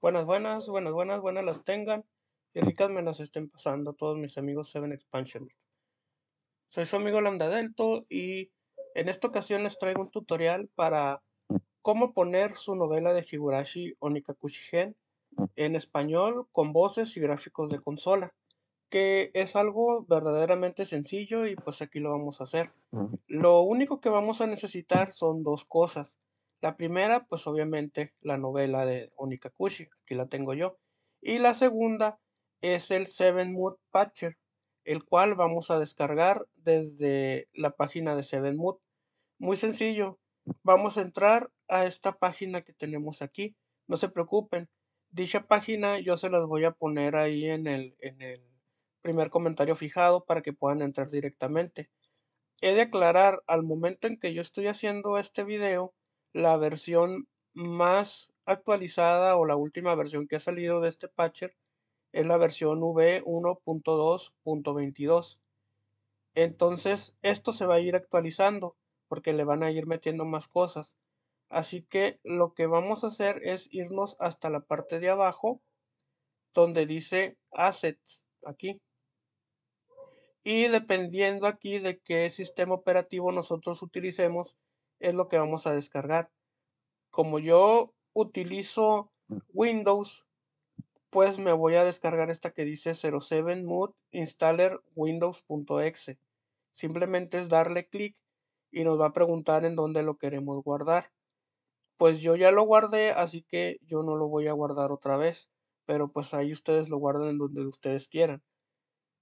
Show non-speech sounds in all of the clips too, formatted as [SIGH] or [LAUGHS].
Buenas, buenas, buenas, buenas, buenas las tengan y ricas me las estén pasando todos mis amigos Seven Expansion. Soy su amigo Lambda Delto y en esta ocasión les traigo un tutorial para cómo poner su novela de Higurashi Onikakushigen en español con voces y gráficos de consola, que es algo verdaderamente sencillo y pues aquí lo vamos a hacer. Lo único que vamos a necesitar son dos cosas. La primera, pues obviamente la novela de Onikakushi, aquí la tengo yo. Y la segunda es el Seven Mood Patcher, el cual vamos a descargar desde la página de Seven Mood. Muy sencillo, vamos a entrar a esta página que tenemos aquí. No se preocupen, dicha página yo se las voy a poner ahí en el, en el primer comentario fijado para que puedan entrar directamente. He de aclarar, al momento en que yo estoy haciendo este video, la versión más actualizada o la última versión que ha salido de este patcher es la versión V1.2.22. Entonces esto se va a ir actualizando porque le van a ir metiendo más cosas. Así que lo que vamos a hacer es irnos hasta la parte de abajo donde dice Assets aquí. Y dependiendo aquí de qué sistema operativo nosotros utilicemos, es lo que vamos a descargar. Como yo utilizo mm. Windows, pues me voy a descargar esta que dice 07 mood installer windows.exe. Simplemente es darle clic y nos va a preguntar en dónde lo queremos guardar. Pues yo ya lo guardé, así que yo no lo voy a guardar otra vez. Pero pues ahí ustedes lo guardan en donde ustedes quieran.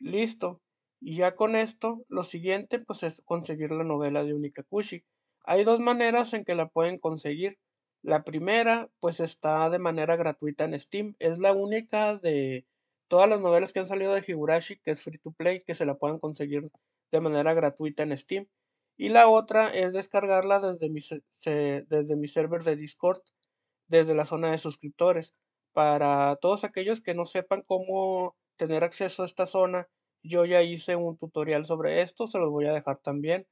Listo. Y ya con esto, lo siguiente pues es conseguir la novela de Unikakushi. Hay dos maneras en que la pueden conseguir. La primera, pues está de manera gratuita en Steam. Es la única de todas las novelas que han salido de Higurashi que es free to play, que se la pueden conseguir de manera gratuita en Steam. Y la otra es descargarla desde mi, desde mi server de Discord, desde la zona de suscriptores. Para todos aquellos que no sepan cómo tener acceso a esta zona, yo ya hice un tutorial sobre esto, se los voy a dejar también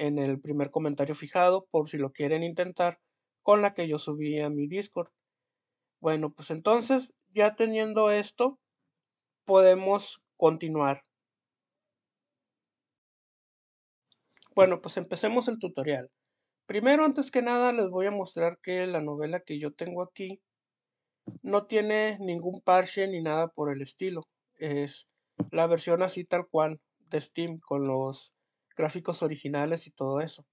en el primer comentario fijado por si lo quieren intentar con la que yo subí a mi Discord. Bueno, pues entonces ya teniendo esto, podemos continuar. Bueno, pues empecemos el tutorial. Primero, antes que nada, les voy a mostrar que la novela que yo tengo aquí no tiene ningún parche ni nada por el estilo. Es la versión así tal cual de Steam con los gráficos originales y todo eso.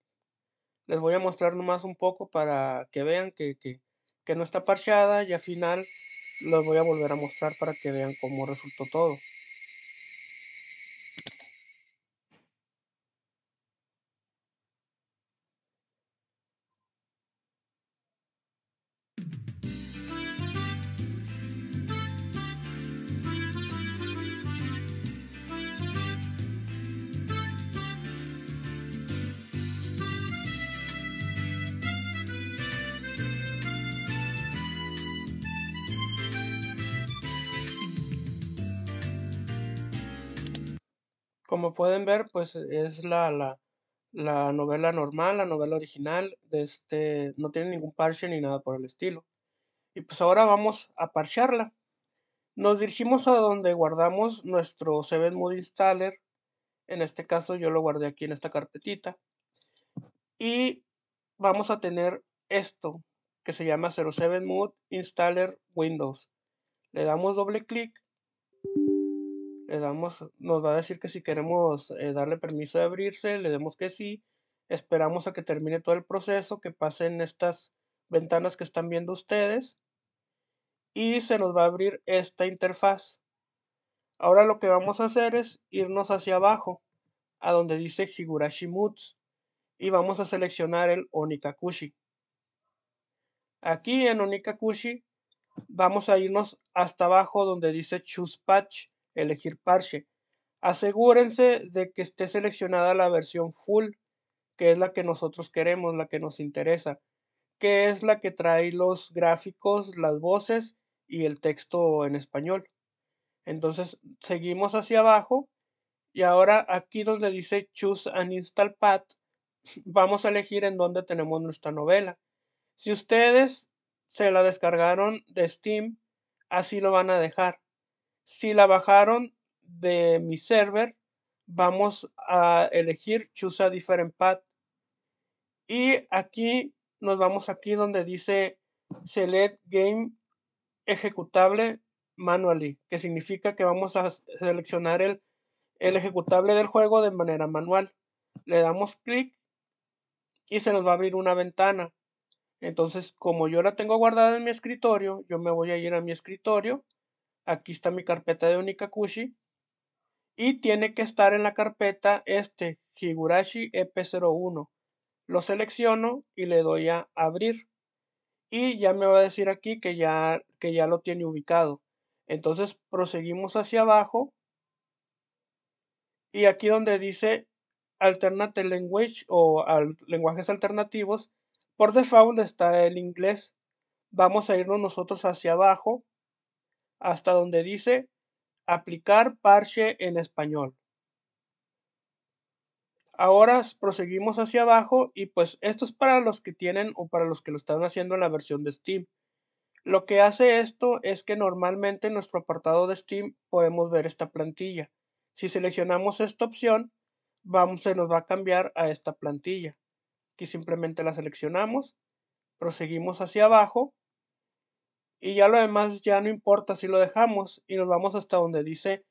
Les voy a mostrar nomás un poco para que vean que, que, que no está parchada y al final los voy a volver a mostrar para que vean cómo resultó todo. como pueden ver, pues es la, la, novela normal, la novela original, de este, no tiene ningún parche ni nada por el estilo. Y pues ahora vamos a parchearla. Nos dirigimos a donde guardamos nuestro 7 Mood Installer. En este caso yo lo guardé aquí en esta carpetita. Y vamos a tener esto que se llama 07 Mood Installer Windows. Le damos doble clic nos va a decir que si queremos eh, darle permiso de abrirse, le demos que sí, esperamos a que termine todo el proceso, que pasen estas ventanas que están viendo ustedes y se nos va a abrir esta interfaz. Ahora lo que vamos a hacer es irnos hacia abajo, a donde dice Higurashi Moods y vamos a seleccionar el Onikakushi. Aquí en Onikakushi vamos a irnos hasta abajo donde dice Choose Patch elegir parche. Asegúrense de que esté seleccionada la versión full, que es la que nosotros queremos, la que nos interesa, que es la que trae los gráficos, las voces y el texto en español. Entonces seguimos hacia abajo y ahora aquí donde dice Choose an Install Path, [LAUGHS] vamos a elegir en dónde tenemos nuestra novela. Si ustedes se la descargaron de Steam, así lo van a dejar. Si la bajaron de mi server, vamos a elegir Choose a Different Path. Y aquí nos vamos aquí donde dice Select Game Ejecutable Manually, que significa que vamos a seleccionar el, el ejecutable del juego de manera manual. Le damos clic y se nos va a abrir una ventana. Entonces, como yo la tengo guardada en mi escritorio, yo me voy a ir a mi escritorio Aquí está mi carpeta de Unikakushi. Y tiene que estar en la carpeta este, Higurashi EP01. Lo selecciono y le doy a abrir. Y ya me va a decir aquí que ya, que ya lo tiene ubicado. Entonces proseguimos hacia abajo. Y aquí donde dice alternate Language o lenguajes alternativos, por default está el inglés. Vamos a irnos nosotros hacia abajo hasta donde dice aplicar parche en español. Ahora proseguimos hacia abajo y pues esto es para los que tienen o para los que lo están haciendo en la versión de Steam. Lo que hace esto es que normalmente en nuestro apartado de Steam podemos ver esta plantilla. Si seleccionamos esta opción, vamos, se nos va a cambiar a esta plantilla. Aquí simplemente la seleccionamos, proseguimos hacia abajo y ya lo demás ya no importa si lo dejamos y nos vamos hasta donde dice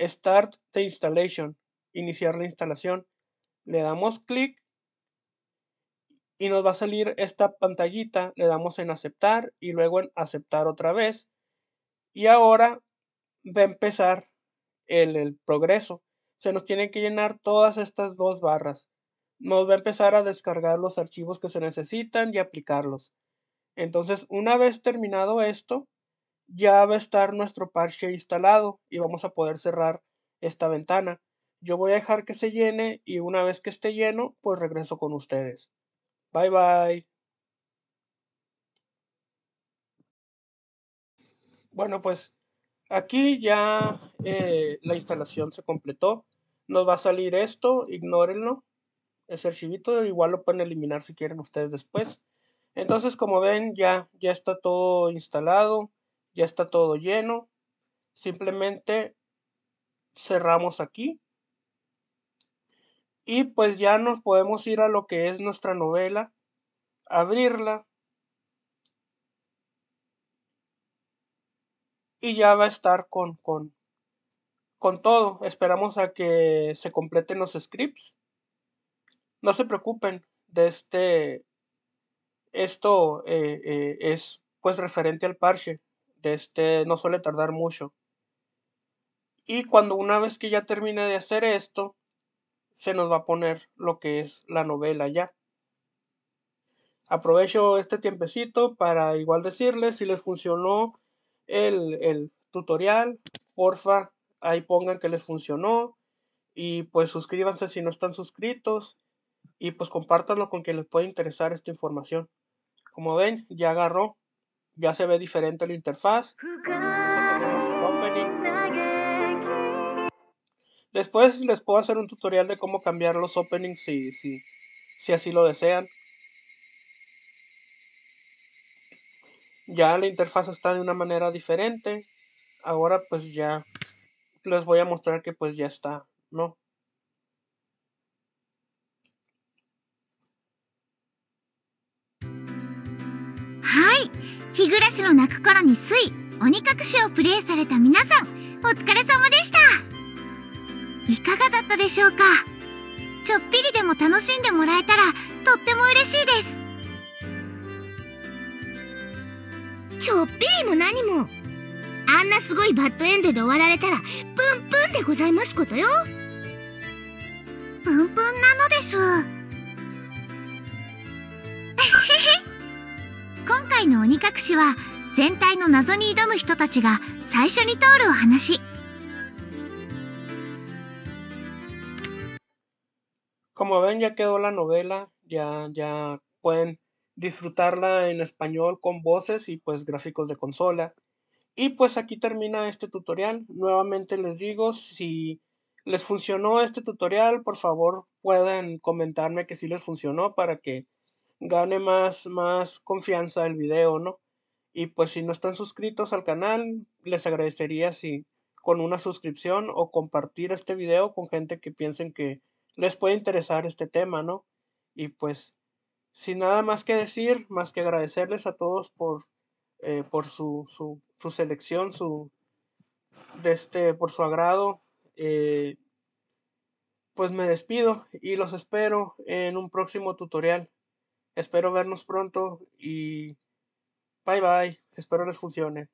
Start the Installation, iniciar la instalación. Le damos clic y nos va a salir esta pantallita, le damos en aceptar y luego en aceptar otra vez y ahora va a empezar el, el progreso. Se nos tienen que llenar todas estas dos barras. Nos va a empezar a descargar los archivos que se necesitan y aplicarlos. Entonces, una vez terminado esto, ya va a estar nuestro parche instalado y vamos a poder cerrar esta ventana. Yo voy a dejar que se llene y una vez que esté lleno, pues regreso con ustedes. Bye bye. Bueno, pues aquí ya eh, la instalación se completó. Nos va a salir esto, ignórenlo. Ese archivito igual lo pueden eliminar si quieren ustedes después. Entonces, como ven, ya, ya está todo instalado, ya está todo lleno. Simplemente cerramos aquí. Y pues ya nos podemos ir a lo que es nuestra novela, abrirla. Y ya va a estar con, con, con todo. Esperamos a que se completen los scripts. No se preocupen, de este esto eh, eh, es pues referente al parche. De este no suele tardar mucho. Y cuando una vez que ya termine de hacer esto, se nos va a poner lo que es la novela ya. Aprovecho este tiempecito para igual decirles si les funcionó el, el tutorial. Porfa, ahí pongan que les funcionó. Y pues suscríbanse si no están suscritos. Y pues compártanlo con quien les pueda interesar esta información. Como ven, ya agarró, ya se ve diferente la interfaz. Después les puedo hacer un tutorial de cómo cambiar los openings si, si así lo desean. Ya la interfaz está de una manera diferente. Ahora pues ya les voy a mostrar que pues ya está, ¿no? はい日暮らしの泣く頃に水鬼隠しをプレイされた皆さんお疲れ様でしたいかがだったでしょうかちょっぴりでも楽しんでもらえたらとっても嬉しいですちょっぴりも何もあんなすごいバッドエンドで終わられたらプンプンでございますことよプンプンなのです Como ven, ya quedó la novela, ya, ya pueden disfrutarla en español con voces y pues gráficos de consola. Y pues aquí termina este tutorial. Nuevamente les digo, si les funcionó este tutorial, por favor pueden comentarme que sí les funcionó para que gane más, más confianza el video, ¿no? Y pues si no están suscritos al canal, les agradecería si con una suscripción o compartir este video con gente que piensen que les puede interesar este tema, ¿no? Y pues sin nada más que decir, más que agradecerles a todos por, eh, por su, selección, su, este, por su agrado. Eh, pues me despido y los espero en un próximo tutorial. Espero vernos pronto y bye bye. Espero les funcione.